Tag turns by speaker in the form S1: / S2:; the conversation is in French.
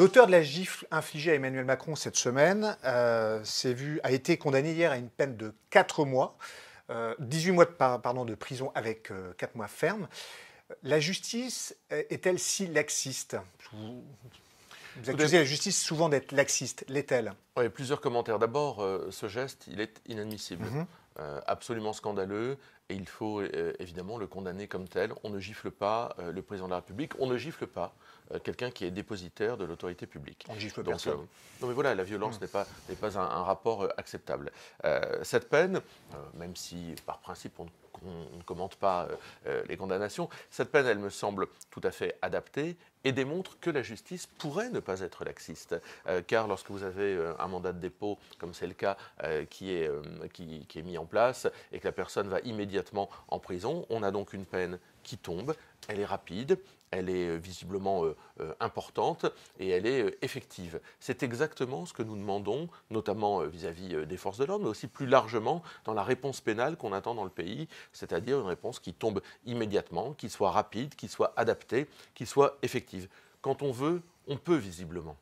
S1: L'auteur de la gifle infligée à Emmanuel Macron cette semaine euh, vu, a été condamné hier à une peine de 4 mois, 18 euh, mois de, pardon, de prison avec 4 euh, mois ferme. La justice est-elle si laxiste vous accusez la justice souvent d'être laxiste. L'est-elle
S2: Oui, plusieurs commentaires. D'abord, euh, ce geste, il est inadmissible. Mhm. Euh, absolument scandaleux et il faut euh, évidemment le condamner comme tel. On ne gifle pas euh, le président de la République, on ne gifle pas quelqu'un qui est dépositaire de l'autorité publique. On ne gifle Donc, personne. non mais voilà, la violence hmm. n'est pas, pas un, rapport acceptable. cette peine, même si par principe on ne on, ne commente pas euh, euh, les condamnations. Cette peine, elle me semble tout à fait adaptée et démontre que la justice pourrait ne pas être laxiste, euh, car lorsque vous avez un mandat de dépôt, comme c'est le cas, qui, est, qui est mis en place, et que la personne va immédiatement en prison, on a donc une peine qui tombe, elle est rapide, elle est euh, visiblement euh, euh, importante et elle est effective. C'est exactement ce que nous demandons, notamment vis à -vis, des forces de l'ordre, mais aussi plus largement dans la réponse pénale qu'on attend dans le pays, c'est-à-dire une réponse qui tombe immédiatement, qui soit rapide, qui soit adaptée, qui soit effective. Quand on veut, on peut visiblement.